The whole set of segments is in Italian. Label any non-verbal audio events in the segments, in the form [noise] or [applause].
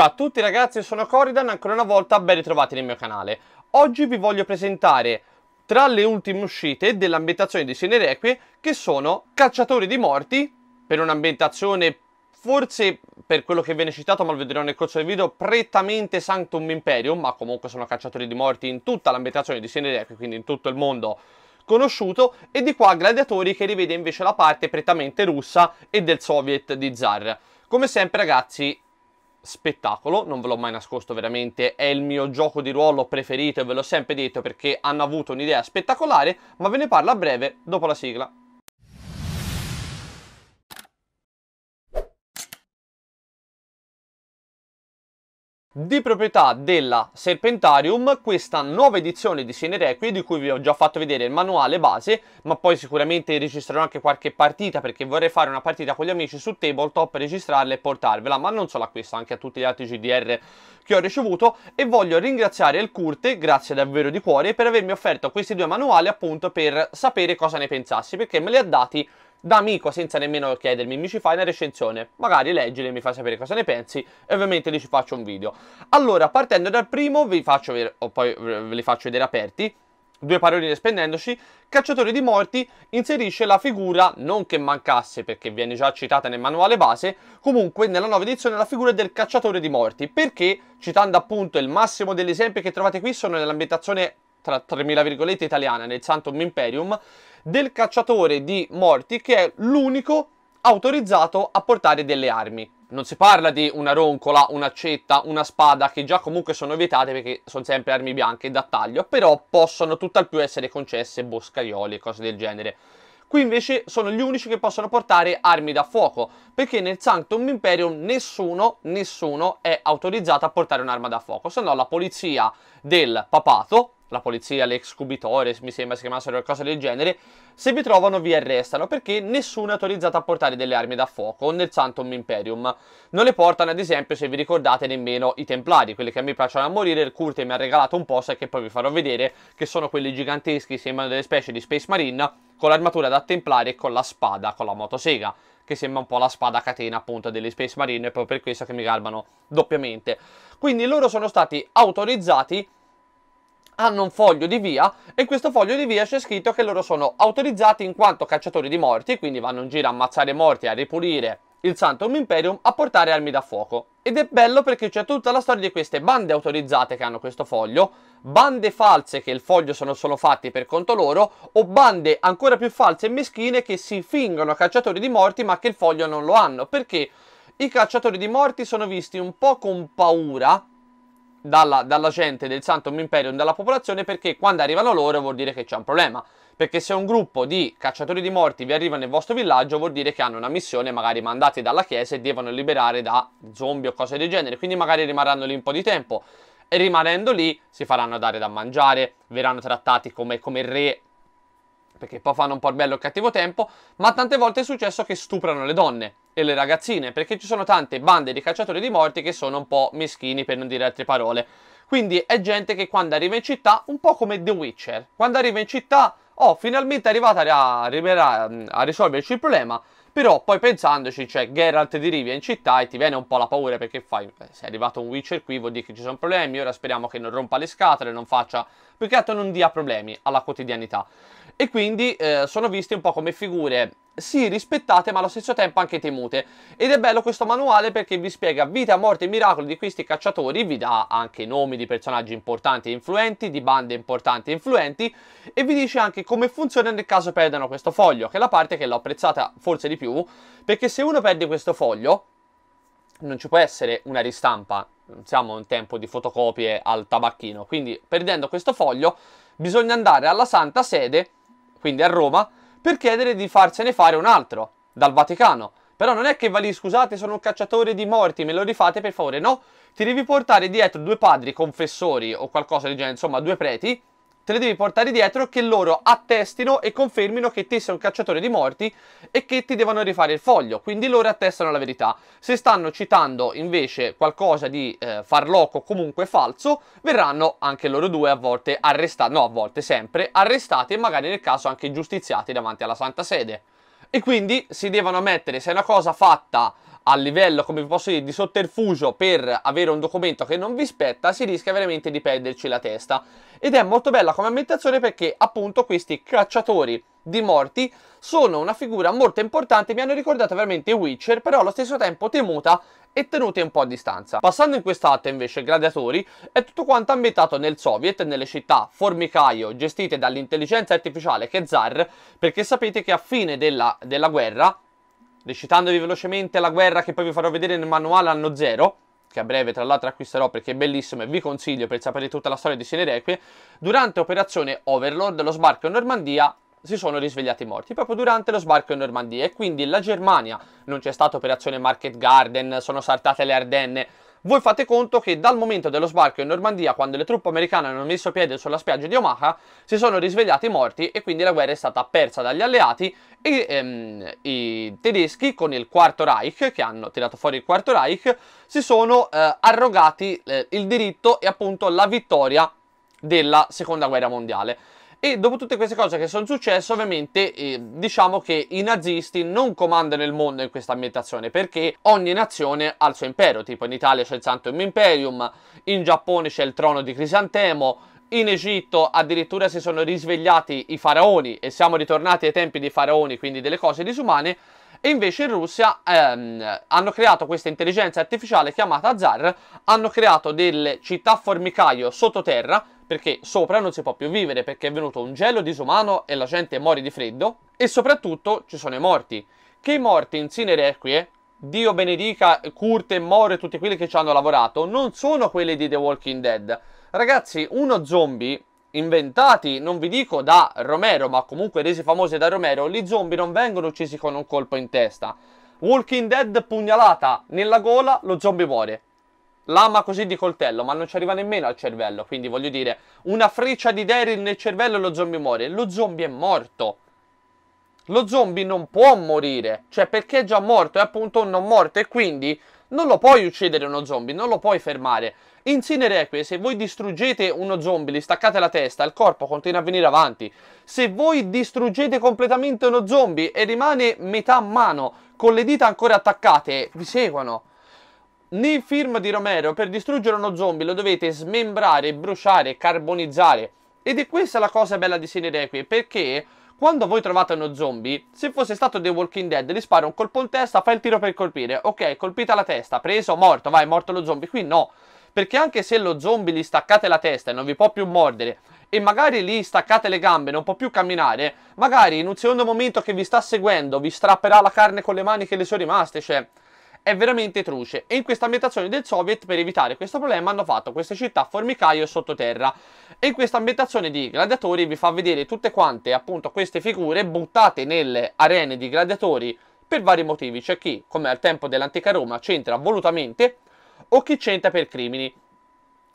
Ciao a tutti ragazzi, sono Coridan, ancora una volta ben ritrovati nel mio canale. Oggi vi voglio presentare tra le ultime uscite dell'ambientazione di Sinerequie che sono Cacciatori di Morti, per un'ambientazione forse per quello che viene citato, ma lo vedrò nel corso del video, prettamente Sanctum Imperium, ma comunque sono Cacciatori di Morti in tutta l'ambientazione di Sinerequie, quindi in tutto il mondo conosciuto, e di qua Gladiatori che rivede invece la parte prettamente russa e del Soviet di Zar. Come sempre ragazzi spettacolo, non ve l'ho mai nascosto veramente, è il mio gioco di ruolo preferito e ve l'ho sempre detto perché hanno avuto un'idea spettacolare, ma ve ne parlo a breve dopo la sigla. Di proprietà della Serpentarium, questa nuova edizione di Cinerequie, di cui vi ho già fatto vedere il manuale base, ma poi sicuramente registrerò anche qualche partita, perché vorrei fare una partita con gli amici su Tabletop, registrarla e portarvela, ma non solo a questa, anche a tutti gli altri GDR che ho ricevuto, e voglio ringraziare il Curte, grazie davvero di cuore, per avermi offerto questi due manuali appunto per sapere cosa ne pensassi, perché me li ha dati da amico senza nemmeno chiedermi, mi ci fai una recensione, magari leggile, mi fai sapere cosa ne pensi e ovviamente lì ci faccio un video. Allora, partendo dal primo, vi faccio vedere, o oh, poi ve li faccio vedere aperti, due paroline spendendoci, Cacciatore di Morti inserisce la figura, non che mancasse perché viene già citata nel manuale base, comunque nella nuova edizione la figura del Cacciatore di Morti, perché citando appunto il massimo degli esempi che trovate qui sono nell'ambientazione tra 3000 virgolette italiana nel Santum Imperium del cacciatore di morti che è l'unico autorizzato a portare delle armi. Non si parla di una roncola, un'accetta, una spada che già comunque sono vietate perché sono sempre armi bianche da taglio, però possono tutt'al più essere concesse boscaioli e cose del genere. Qui invece sono gli unici che possono portare armi da fuoco, perché nel Sanctum Imperium nessuno, nessuno è autorizzato a portare un'arma da fuoco, se no la polizia del papato la polizia, l'ex cubitore, mi sembra si chiamassero qualcosa del genere, se vi trovano vi arrestano perché nessuno è autorizzato a portare delle armi da fuoco nel Santum Imperium. Non le portano ad esempio, se vi ricordate, nemmeno i Templari, quelli che a me piacciono a morire, il Curte mi ha regalato un poster che poi vi farò vedere, che sono quelli giganteschi, sembrano delle specie di Space Marine, con l'armatura da Templari e con la spada, con la motosega che sembra un po' la spada catena appunto degli Space Marine, è proprio per questo che mi garbano doppiamente. Quindi loro sono stati autorizzati hanno un foglio di via e in questo foglio di via c'è scritto che loro sono autorizzati in quanto cacciatori di morti, quindi vanno in giro a ammazzare morti, a ripulire il Santum Imperium, a portare armi da fuoco. Ed è bello perché c'è tutta la storia di queste bande autorizzate che hanno questo foglio, bande false che il foglio sono solo fatti per conto loro, o bande ancora più false e meschine che si fingono cacciatori di morti ma che il foglio non lo hanno, perché i cacciatori di morti sono visti un po' con paura dalla, dalla gente del Santum Imperium, dalla popolazione, perché quando arrivano loro vuol dire che c'è un problema. Perché se un gruppo di cacciatori di morti vi arriva nel vostro villaggio vuol dire che hanno una missione, magari mandati dalla chiesa e devono liberare da zombie o cose del genere, quindi magari rimarranno lì un po' di tempo. E rimanendo lì si faranno dare da mangiare, verranno trattati come, come re perché poi fanno un po' il bello e il cattivo tempo, ma tante volte è successo che stuprano le donne e le ragazzine, perché ci sono tante bande di cacciatori di morti che sono un po' meschini per non dire altre parole. Quindi è gente che quando arriva in città, un po' come The Witcher, quando arriva in città, oh, finalmente è arrivata a, arriverà mm, a risolverci il problema, però poi pensandoci, cioè Geralt di Rivia in città e ti viene un po' la paura perché fai, eh, se è arrivato un Witcher qui vuol dire che ci sono problemi, ora speriamo che non rompa le scatole, non faccia, più che altro non dia problemi alla quotidianità. E quindi eh, sono visti un po' come figure sì rispettate ma allo stesso tempo anche temute. Ed è bello questo manuale perché vi spiega vita, morte e miracoli di questi cacciatori, vi dà anche nomi di personaggi importanti e influenti, di bande importanti e influenti e vi dice anche come funziona nel caso perdano questo foglio, che è la parte che l'ho apprezzata forse di più, perché se uno perde questo foglio non ci può essere una ristampa, non siamo in tempo di fotocopie al tabacchino, quindi perdendo questo foglio bisogna andare alla Santa Sede, quindi a Roma, per chiedere di farsene fare un altro dal Vaticano. Però non è che va lì, scusate, sono un cacciatore di morti, me lo rifate per favore, no? Ti devi portare dietro due padri confessori o qualcosa del genere, insomma due preti, te le devi portare dietro che loro attestino e confermino che te sei un cacciatore di morti e che ti devono rifare il foglio, quindi loro attestano la verità. Se stanno citando invece qualcosa di eh, farloco comunque falso, verranno anche loro due a volte arrestati, no a volte sempre, arrestati e magari nel caso anche giustiziati davanti alla Santa Sede. E quindi si devono ammettere se è una cosa fatta a livello, come vi posso dire, di sotterfugio per avere un documento che non vi spetta, si rischia veramente di perderci la testa ed è molto bella come ambientazione perché appunto questi cacciatori di morti sono una figura molto importante, mi hanno ricordato veramente Witcher, però allo stesso tempo temuta e tenuti un po' a distanza. Passando in quest'altra invece Gladiatori è tutto quanto ambientato nel Soviet, nelle città formicaio gestite dall'intelligenza artificiale che è Zar, perché sapete che a fine della, della guerra, recitandovi velocemente la guerra che poi vi farò vedere nel manuale anno zero, che a breve tra l'altro acquisterò perché è bellissimo e vi consiglio per sapere tutta la storia di Sine Requie, durante operazione Overlord, lo sbarco in Normandia si sono risvegliati morti proprio durante lo sbarco in Normandia e quindi la Germania non c'è stata operazione Market Garden, sono saltate le Ardenne, voi fate conto che dal momento dello sbarco in Normandia, quando le truppe americane hanno messo piede sulla spiaggia di Omaha, si sono risvegliati morti e quindi la guerra è stata persa dagli alleati e ehm, i tedeschi con il Quarto Reich, che hanno tirato fuori il Quarto Reich, si sono eh, arrogati eh, il diritto e appunto la vittoria della Seconda Guerra Mondiale. E dopo tutte queste cose che sono successe, ovviamente eh, diciamo che i nazisti non comandano il mondo in questa ambientazione perché ogni nazione ha il suo impero, tipo in Italia c'è il Santum Imperium, in Giappone c'è il trono di Crisantemo, in Egitto addirittura si sono risvegliati i faraoni e siamo ritornati ai tempi dei faraoni, quindi delle cose disumane. E invece in Russia ehm, hanno creato questa intelligenza artificiale chiamata Zar, hanno creato delle città formicaio sottoterra perché sopra non si può più vivere perché è venuto un gelo disumano e la gente muore di freddo e soprattutto ci sono i morti. Che i morti in sine requie, Dio benedica Kurt e Moro e tutti quelli che ci hanno lavorato, non sono quelli di The Walking Dead. Ragazzi, uno zombie inventati, non vi dico da Romero, ma comunque resi famosi da Romero, gli zombie non vengono uccisi con un colpo in testa. Walking Dead pugnalata nella gola, lo zombie muore. Lama così di coltello, ma non ci arriva nemmeno al cervello. Quindi voglio dire, una freccia di Daryl nel cervello e lo zombie muore. Lo zombie è morto. Lo zombie non può morire. Cioè, perché è già morto, è appunto un non morto. E quindi non lo puoi uccidere uno zombie, non lo puoi fermare. In Sinereque, se voi distruggete uno zombie, gli staccate la testa, il corpo continua a venire avanti. Se voi distruggete completamente uno zombie e rimane metà mano, con le dita ancora attaccate, vi seguono. Nel film di Romero, per distruggere uno zombie lo dovete smembrare, bruciare, carbonizzare. Ed è questa la cosa bella di Sine Requie, perché quando voi trovate uno zombie, se fosse stato The Walking Dead, gli spara un colpo in testa, fa il tiro per colpire. Ok, colpita la testa, preso, morto, vai, morto lo zombie. Qui no, perché anche se lo zombie gli staccate la testa e non vi può più mordere, e magari gli staccate le gambe, non può più camminare, magari in un secondo momento che vi sta seguendo vi strapperà la carne con le mani che le sono rimaste, cioè è veramente truce e in questa ambientazione del Soviet per evitare questo problema hanno fatto queste città formicaio sottoterra e in questa ambientazione di gladiatori vi fa vedere tutte quante appunto queste figure buttate nelle arene di gladiatori per vari motivi, c'è chi come al tempo dell'antica Roma c'entra volutamente o chi c'entra per crimini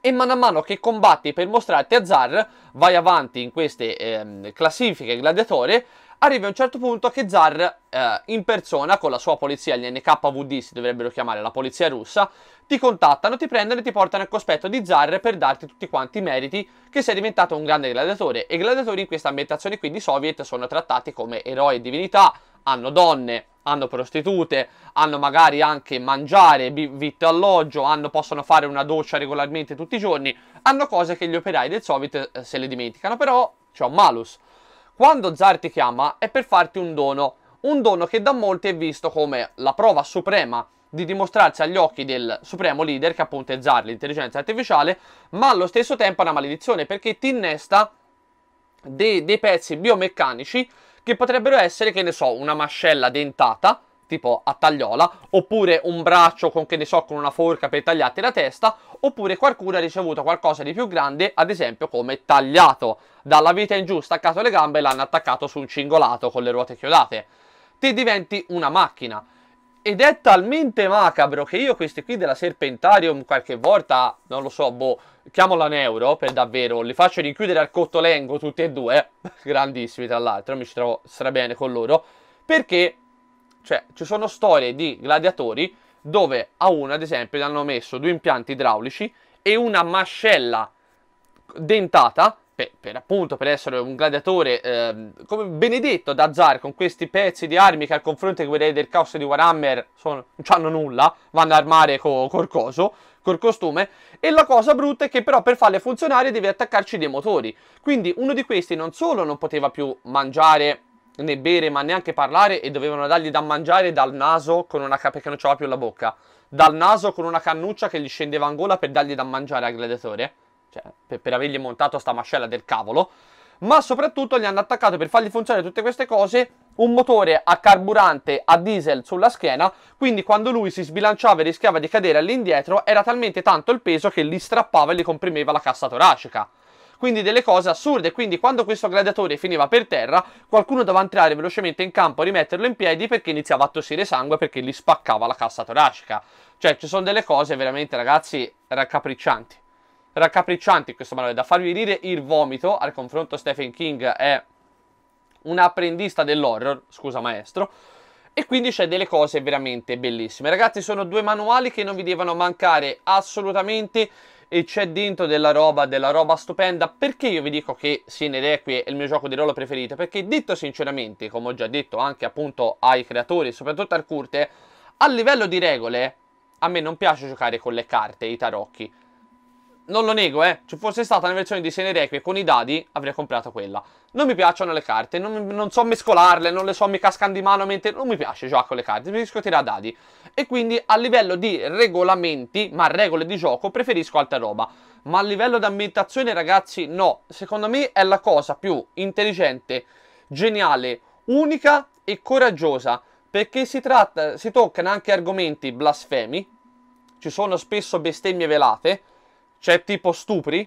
e mano a mano che combatti per mostrarti a Zar vai avanti in queste ehm, classifiche gladiatore Arriva a un certo punto che Zar eh, in persona con la sua polizia, gli NKVD si dovrebbero chiamare la polizia russa, ti contattano, ti prendono e ti portano al cospetto di Zar per darti tutti quanti i meriti che sei diventato un grande gladiatore e i gladiatori in questa ambientazione quindi soviet sono trattati come eroi e divinità, hanno donne, hanno prostitute, hanno magari anche mangiare, vitto e alloggio, hanno, possono fare una doccia regolarmente tutti i giorni, hanno cose che gli operai del Soviet eh, se le dimenticano, però c'è un malus. Quando Zar ti chiama è per farti un dono, un dono che da molti è visto come la prova suprema di dimostrarsi agli occhi del supremo leader, che appunto è Zar, l'intelligenza artificiale, ma allo stesso tempo è una maledizione perché ti innesta dei, dei pezzi biomeccanici che potrebbero essere, che ne so, una mascella dentata tipo a tagliola, oppure un braccio con che ne so, con una forca per tagliarti la testa, oppure qualcuno ha ricevuto qualcosa di più grande, ad esempio come tagliato dalla vita in giù, staccato le gambe e l'hanno attaccato su un cingolato con le ruote chiodate. Ti diventi una macchina. Ed è talmente macabro che io questi qui della Serpentarium qualche volta, non lo so, boh, chiamola Neuro per davvero, li faccio rinchiudere al cottolengo tutti e due, [laughs] grandissimi tra l'altro, mi ci trovo strabene con loro, perché cioè, ci sono storie di gladiatori dove a uno, ad esempio, gli hanno messo due impianti idraulici e una mascella dentata per, per, appunto per essere un gladiatore eh, come benedetto da Zar con questi pezzi di armi che al confronto dei guerrieri del caos di Warhammer sono, non hanno nulla, vanno a armare col coso, col costume e la cosa brutta è che però per farle funzionare devi attaccarci dei motori, quindi uno di questi non solo non poteva più mangiare né bere ma neanche parlare e dovevano dargli da mangiare dal naso con una ca- perché non c'era più la bocca dal naso con una cannuccia che gli scendeva in gola per dargli da mangiare al gladiatore cioè per, per avergli montato sta mascella del cavolo ma soprattutto gli hanno attaccato per fargli funzionare tutte queste cose un motore a carburante a diesel sulla schiena, quindi quando lui si sbilanciava e rischiava di cadere all'indietro era talmente tanto il peso che gli strappava e li comprimeva la cassa toracica quindi delle cose assurde. Quindi quando questo gladiatore finiva per terra, qualcuno doveva entrare velocemente in campo, rimetterlo in piedi perché iniziava a tossire sangue perché gli spaccava la cassa toracica. Cioè, ci sono delle cose veramente, ragazzi, raccapriccianti. Raccapriccianti questo manuale, da farvi ridere il vomito, al confronto Stephen King è un apprendista dell'horror, scusa maestro, e quindi c'è delle cose veramente bellissime. Ragazzi, sono due manuali che non vi devono mancare assolutamente e c'è dentro della roba, della roba stupenda. Perché io vi dico che Sin ed è il mio gioco di ruolo preferito? Perché detto sinceramente, come ho già detto anche appunto ai creatori, soprattutto al Curte, a livello di regole a me non piace giocare con le carte, i tarocchi. Non lo nego, eh. Se fosse stata una versione di Sin ed con i dadi, avrei comprato quella non mi piacciono le carte, non, non, so mescolarle, non le so, mi cascano di mano mentre... Non mi piace giocare con le carte, preferisco tirare dadi. E quindi a livello di regolamenti, ma regole di gioco, preferisco altra roba. Ma a livello di ambientazione, ragazzi, no. Secondo me è la cosa più intelligente, geniale, unica e coraggiosa. Perché si, tratta, si toccano anche argomenti blasfemi, ci sono spesso bestemmie velate, c'è cioè tipo stupri,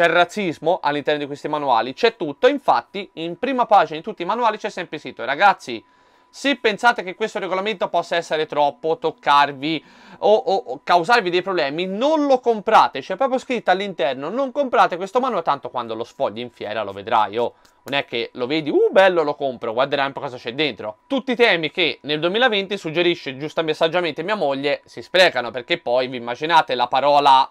c'è il razzismo all'interno di questi manuali, c'è tutto. Infatti, in prima pagina di tutti i manuali c'è sempre il sito. ragazzi. Se pensate che questo regolamento possa essere troppo, toccarvi o, o, o causarvi dei problemi, non lo comprate. C'è proprio scritto all'interno: non comprate questo manuale, tanto quando lo sfogli in fiera lo vedrai. Oh, non è che lo vedi, uh, bello, lo compro, guarderai un po' cosa c'è dentro. Tutti i temi che nel 2020 suggerisce giustamente saggiamente mia moglie si sprecano perché poi vi immaginate la parola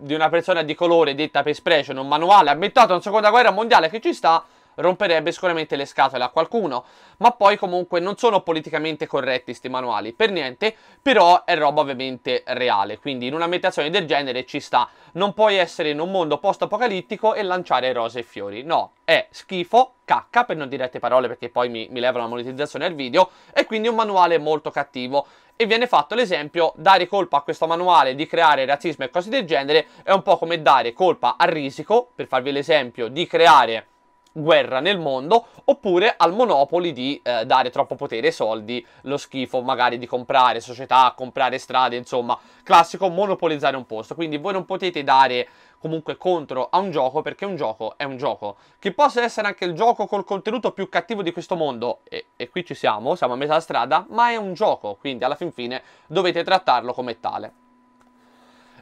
di una persona di colore detta per spreccio un manuale ambientato in seconda guerra mondiale che ci sta romperebbe sicuramente le scatole a qualcuno, ma poi comunque non sono politicamente corretti sti manuali, per niente, però è roba ovviamente reale, quindi in un'ambientazione del genere ci sta, non puoi essere in un mondo post-apocalittico e lanciare rose e fiori, no, è schifo, cacca, per non dire dirette parole perché poi mi, mi levano la monetizzazione al video, e quindi un manuale molto cattivo, e viene fatto l'esempio dare colpa a questo manuale di creare razzismo e cose del genere è un po' come dare colpa al Risico, per farvi l'esempio, di creare guerra nel mondo oppure al monopoli di eh, dare troppo potere e soldi, lo schifo magari di comprare società, comprare strade, insomma, classico monopolizzare un posto. Quindi voi non potete dare comunque contro a un gioco perché un gioco è un gioco. Che possa essere anche il gioco col contenuto più cattivo di questo mondo, e, e qui ci siamo, siamo a metà strada, ma è un gioco, quindi alla fin fine dovete trattarlo come tale.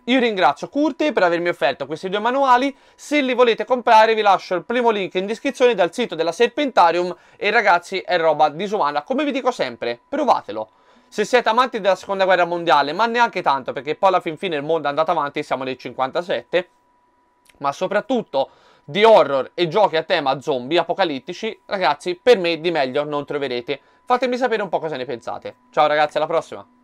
Io ringrazio Curti per avermi offerto questi due manuali, se li volete comprare vi lascio il primo link in descrizione dal sito della Serpentarium e ragazzi è roba disumana, come vi dico sempre, provatelo. Se siete amanti della seconda guerra mondiale, ma neanche tanto perché poi alla fin fine il mondo è andato avanti, siamo nel 57, ma soprattutto di horror e giochi a tema zombie apocalittici, ragazzi, per me di meglio non troverete. Fatemi sapere un po' cosa ne pensate. Ciao ragazzi, alla prossima!